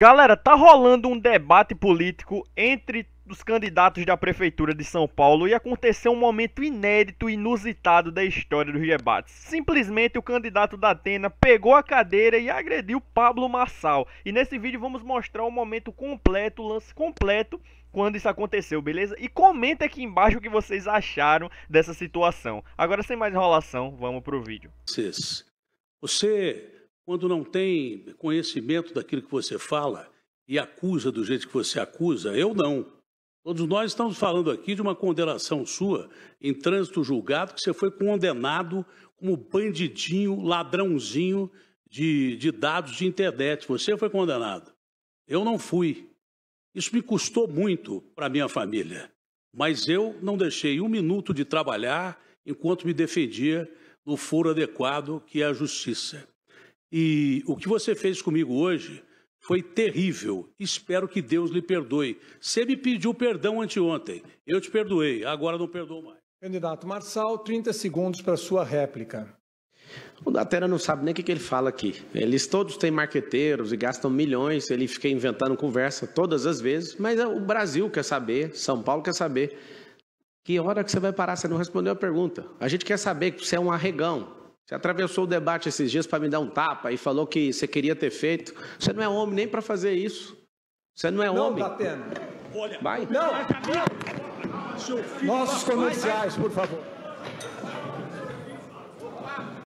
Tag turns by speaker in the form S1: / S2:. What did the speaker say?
S1: Galera, tá rolando um debate político entre os candidatos da prefeitura de São Paulo e aconteceu um momento inédito e inusitado da história dos debates. Simplesmente o candidato da Atena pegou a cadeira e agrediu Pablo Marçal. E nesse vídeo vamos mostrar o momento completo, o lance completo quando isso aconteceu, beleza? E comenta aqui embaixo o que vocês acharam dessa situação. Agora sem mais enrolação, vamos pro vídeo.
S2: Vocês, você quando não tem conhecimento daquilo que você fala e acusa do jeito que você acusa, eu não. Todos nós estamos falando aqui de uma condenação sua em trânsito julgado, que você foi condenado como bandidinho, ladrãozinho de, de dados de internet. Você foi condenado. Eu não fui. Isso me custou muito para minha família, mas eu não deixei um minuto de trabalhar enquanto me defendia no foro adequado que é a justiça. E o que você fez comigo hoje foi terrível. Espero que Deus lhe perdoe. Você me pediu perdão anteontem. Eu te perdoei. Agora não perdoo mais. Candidato Marçal, 30 segundos para sua réplica.
S3: O Datena não sabe nem o que, que, ele fala aqui. Eles todos têm marqueteiros e gastam milhões, ele fica inventando conversa todas as vezes, mas é o Brasil quer saber, São Paulo quer saber. Que hora que você vai parar? Você não respondeu a pergunta. A gente quer saber que você é um arregão. Você atravessou o debate esses dias para me dar um tapa e falou que você queria ter feito. Você não é homem nem para fazer isso. Você não é não homem. Não dá Olha, vai. Não.
S2: Vai, Nossos comerciais,
S3: por favor.